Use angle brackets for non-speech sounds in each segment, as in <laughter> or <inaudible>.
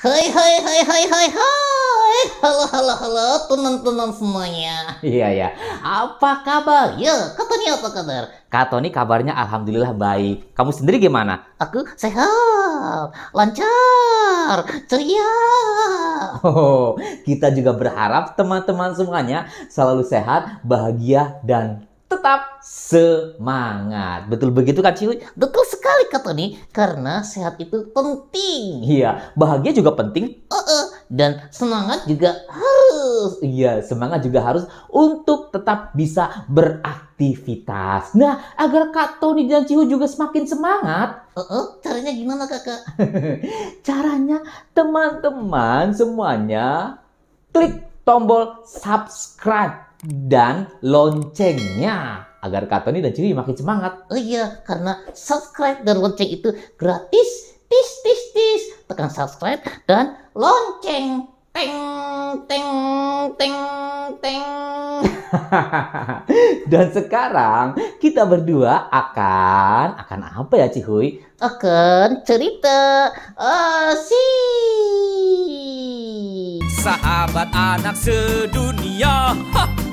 Hai hai hai hai hai hai Halo halo halo teman-teman semuanya Iya ya Apa kabar? Ya Kak apa kabar? Kak kabarnya Alhamdulillah baik Kamu sendiri gimana? Aku sehat Lancar Ceria Oh, Kita juga berharap teman-teman semuanya selalu sehat, bahagia, dan tetap semangat. Betul begitu kan Ciwi? Betul sekali kata nih, karena sehat itu penting. Iya, bahagia juga penting. Uh -uh. Dan semangat juga harus. Iya, semangat juga harus untuk tetap bisa beraktivitas. Nah, agar Kak Tony dan Cihu juga semakin semangat. Uh -uh. Caranya gimana kakak? <laughs> Caranya teman-teman semuanya klik tombol subscribe dan loncengnya agar Katoni dan Ciwi makin semangat. Oh iya, karena subscribe dan lonceng itu gratis. Tis tis tis. Tekan subscribe dan lonceng. Teng teng teng teng. <laughs> dan sekarang kita berdua akan akan apa ya Cihuy? Akan cerita uh, si sahabat anak sedunia. <laughs>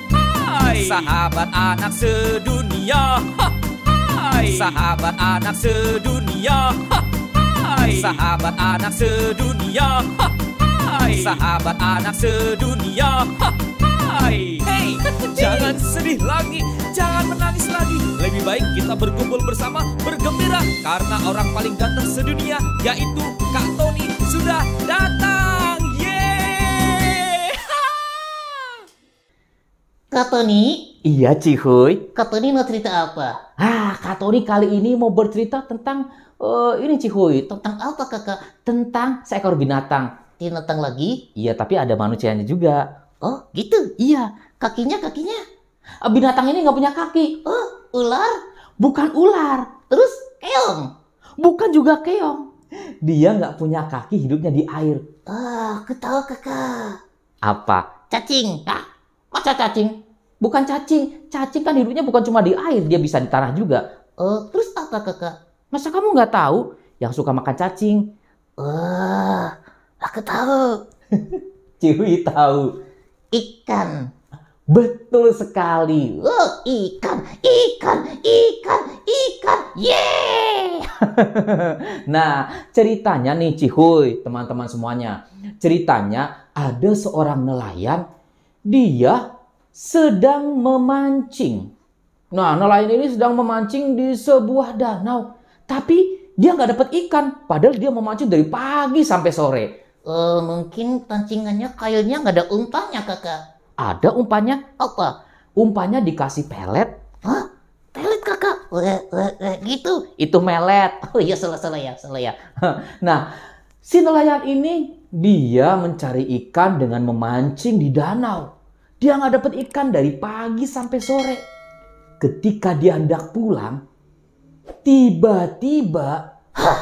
Hai. Sahabat anak sedunia Hai. Sahabat anak sedunia Hai. Sahabat anak sedunia Hai. Sahabat anak sedunia Hai. Hey, jangan sedih lagi, jangan menangis lagi. Lebih baik kita berkumpul bersama, bergembira karena orang paling ganteng sedunia yaitu Kak Tony sudah datang. Katoni? Iya, Cihuy. Katoni mau cerita apa? Ah, Katoni kali ini mau bercerita tentang uh, ini Cihuy. Tentang apa, Kakak? Tentang seekor binatang. Binatang lagi? Iya, tapi ada manusianya juga. Oh, gitu? Iya. Kakinya, kakinya? Ah, binatang ini nggak punya kaki. Oh, ular? Bukan ular. Terus keong? Bukan juga keong. Dia nggak punya kaki, hidupnya di air. Ah, oh, ketawa kakak. Apa? Cacing. Ah, masa cacing? Bukan cacing. Cacing kan hidupnya bukan cuma di air, dia bisa di tanah juga. uh, terus apa kakak? Masa kamu nggak tahu yang suka makan cacing? uh, aku tahu. <laughs> Ciwi tahu. Ikan. Betul sekali. Oh, ikan, ikan, ikan, ikan. Yeay! <laughs> nah, ceritanya nih Cihuy, teman-teman semuanya. Ceritanya ada seorang nelayan, dia sedang memancing. Nah, nelayan ini sedang memancing di sebuah danau, tapi dia nggak dapat ikan, padahal dia memancing dari pagi sampai sore. E, mungkin pancingannya kailnya nggak ada umpannya, kakak. Ada umpannya? Apa? Umpannya dikasih pelet. Hah? Pelet, kakak? E, e, gitu? Itu melet. <laughs> Oh iya, salah-salah ya, salah ya. <laughs> nah, si nelayan ini dia mencari ikan dengan memancing di danau. Dia nggak dapat ikan dari pagi sampai sore. Ketika dia hendak pulang, tiba-tiba, hah,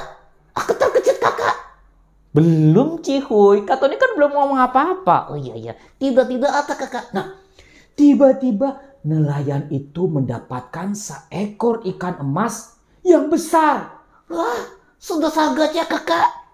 aku terkejut kakak. Belum cihuy, katanya kan belum ngomong apa-apa. Oh iya iya, tiba-tiba apa kakak? Nah, tiba-tiba nelayan itu mendapatkan seekor ikan emas yang besar. Wah, sudah ya kakak.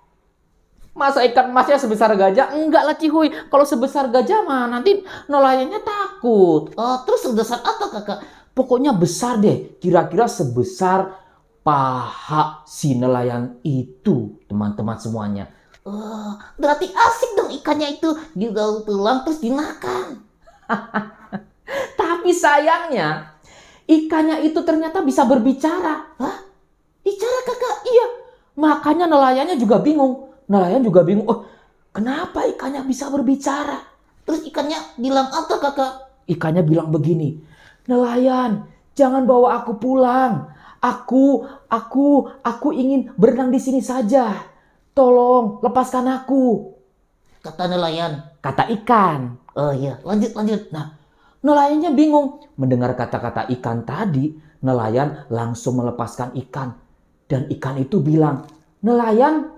Masa ikan emasnya sebesar gajah? Enggak lah cihuy. Kalau sebesar gajah mah nanti nelayannya takut. Oh, terus sebesar apa kakak? Pokoknya besar deh. Kira-kira sebesar paha si nelayan itu teman-teman semuanya. Oh, berarti asik dong ikannya itu digaul tulang terus dimakan. <laughs> Tapi sayangnya ikannya itu ternyata bisa berbicara. Hah? Bicara kakak? Iya. Makanya nelayannya juga bingung Nelayan juga bingung, oh, kenapa ikannya bisa berbicara? Terus ikannya bilang apa ah, kakak? Ikannya bilang begini, nelayan jangan bawa aku pulang. Aku, aku, aku ingin berenang di sini saja. Tolong lepaskan aku. Kata nelayan. Kata ikan. Oh iya, lanjut, lanjut. Nah, nelayannya bingung. Mendengar kata-kata ikan tadi, nelayan langsung melepaskan ikan. Dan ikan itu bilang, nelayan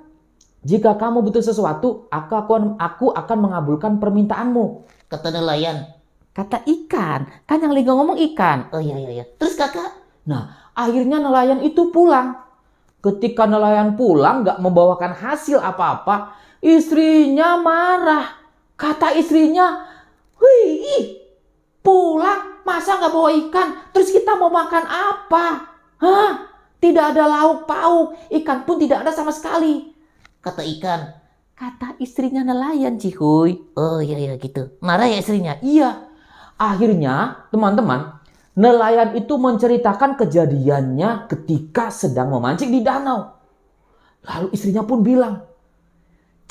jika kamu butuh sesuatu, aku akan, aku akan mengabulkan permintaanmu. Kata nelayan. Kata ikan. Kan yang lagi ngomong ikan. Oh iya, iya, iya. Terus kakak? Nah, akhirnya nelayan itu pulang. Ketika nelayan pulang gak membawakan hasil apa-apa, istrinya marah. Kata istrinya, Wih, pulang masa gak bawa ikan? Terus kita mau makan apa? Hah? Tidak ada lauk pauk, ikan pun tidak ada sama sekali kata ikan. Kata istrinya nelayan, Cihuy. Oh iya iya gitu. Marah ya istrinya? Iya. Akhirnya teman-teman, nelayan itu menceritakan kejadiannya ketika sedang memancing di danau. Lalu istrinya pun bilang,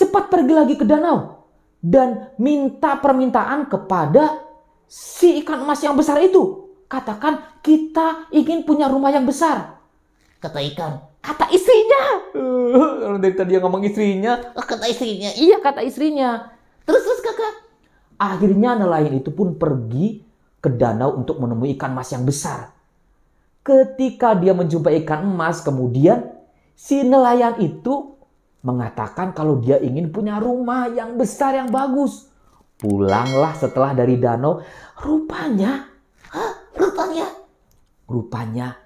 cepat pergi lagi ke danau dan minta permintaan kepada si ikan emas yang besar itu. Katakan kita ingin punya rumah yang besar. Kata ikan, kata istrinya. Uh, <laughs> dari tadi yang ngomong istrinya, kata istrinya, iya kata istrinya. Terus terus kakak, akhirnya nelayan itu pun pergi ke danau untuk menemui ikan mas yang besar. Ketika dia menjumpai ikan emas, kemudian si nelayan itu mengatakan kalau dia ingin punya rumah yang besar yang bagus. Pulanglah setelah dari danau. Rupanya, huh, rupanya, rupanya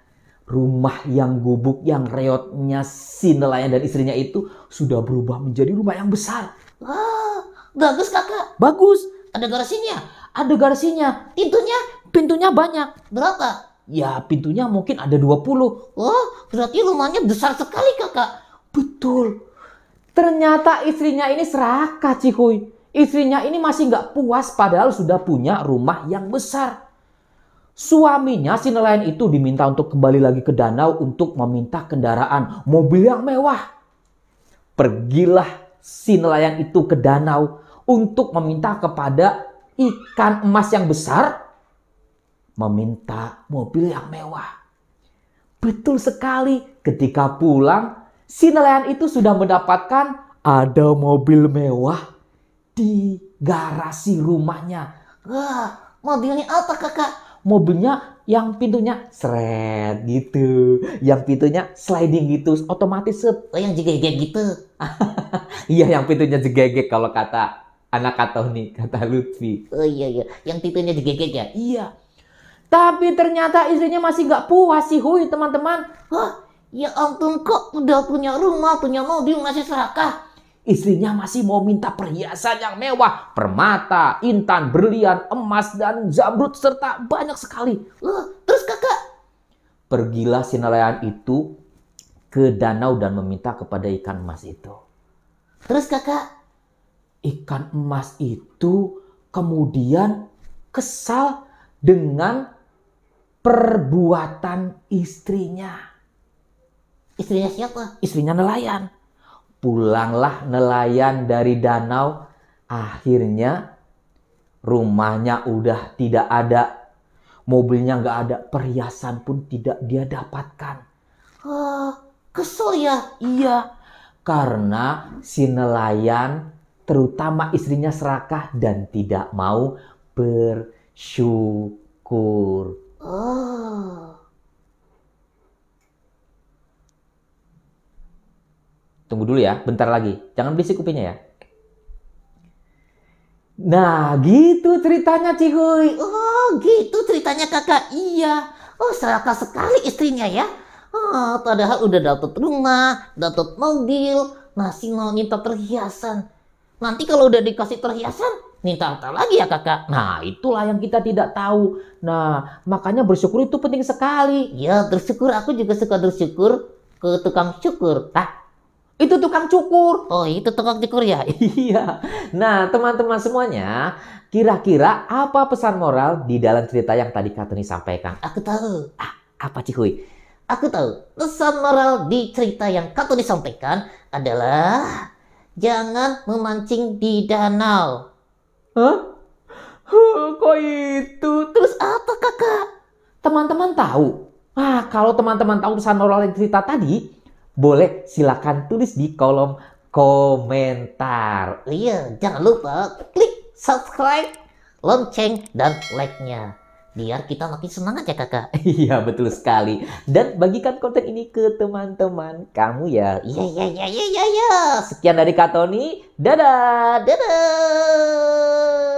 rumah yang gubuk yang reotnya si nelayan dan istrinya itu sudah berubah menjadi rumah yang besar. Wah, bagus kakak. Bagus. Ada garasinya. Ada garasinya. Pintunya? Pintunya banyak. Berapa? Ya pintunya mungkin ada 20. Oh, berarti rumahnya besar sekali kakak. Betul. Ternyata istrinya ini serakah Cikuy. Istrinya ini masih nggak puas padahal sudah punya rumah yang besar. Suaminya si nelayan itu diminta untuk kembali lagi ke danau untuk meminta kendaraan mobil yang mewah. Pergilah si nelayan itu ke danau untuk meminta kepada ikan emas yang besar meminta mobil yang mewah. Betul sekali, ketika pulang si nelayan itu sudah mendapatkan ada mobil mewah di garasi rumahnya. Wah, mobilnya apa kakak? mobilnya yang pintunya seret gitu, yang pintunya sliding gitu, otomatis set, oh, yang jegege gitu. <laughs> iya, yang pintunya jegege kalau kata anak kata nih, kata Lutfi. Oh iya iya, yang pintunya jegege ya. Iya. Tapi ternyata istrinya masih nggak puas sih, hui teman-teman. Hah? Ya ampun kok udah punya rumah, punya mobil masih serakah Istrinya masih mau minta perhiasan yang mewah, permata, intan, berlian, emas, dan zamrud, serta banyak sekali. Uh, terus kakak? Pergilah si nelayan itu ke danau dan meminta kepada ikan emas itu. Terus kakak, ikan emas itu kemudian kesal dengan perbuatan istrinya. Istrinya siapa? Istrinya nelayan. Pulanglah nelayan dari danau, akhirnya rumahnya udah tidak ada, mobilnya nggak ada, perhiasan pun tidak dia dapatkan. Ah, kesel ya? Iya, karena si nelayan terutama istrinya serakah dan tidak mau bersyukur. Tunggu dulu ya, bentar lagi. Jangan berisik kupingnya ya. Nah, gitu ceritanya Cihuy. Oh, gitu ceritanya kakak. Iya. Oh, serakah sekali istrinya ya. Oh, padahal udah dapat rumah, dapat mobil, masih mau minta perhiasan. Nanti kalau udah dikasih perhiasan, minta apa lagi ya kakak? Nah, itulah yang kita tidak tahu. Nah, makanya bersyukur itu penting sekali. Ya, bersyukur. Aku juga suka bersyukur ke tukang syukur. tak. Itu tukang cukur. Oh, itu tukang cukur ya? <laughs> iya. Nah, teman-teman semuanya, kira-kira apa pesan moral di dalam cerita yang tadi Katuni sampaikan? Aku tahu. Ah, apa cihui Aku tahu. Pesan moral di cerita yang Katuni sampaikan adalah jangan memancing di danau. Hah? Huh, kok itu? Terus apa kakak? Teman-teman tahu? Ah, kalau teman-teman tahu pesan moral yang cerita tadi, boleh silakan tulis di kolom komentar. Iya, jangan lupa klik subscribe, lonceng, dan like-nya. Biar kita makin semangat ya kakak. <laughs> Iya, betul sekali. Dan bagikan konten ini ke teman-teman kamu ya. Iya, iya, iya, iya, iya. iya. Sekian dari Kak Tony. Dadah, dadah.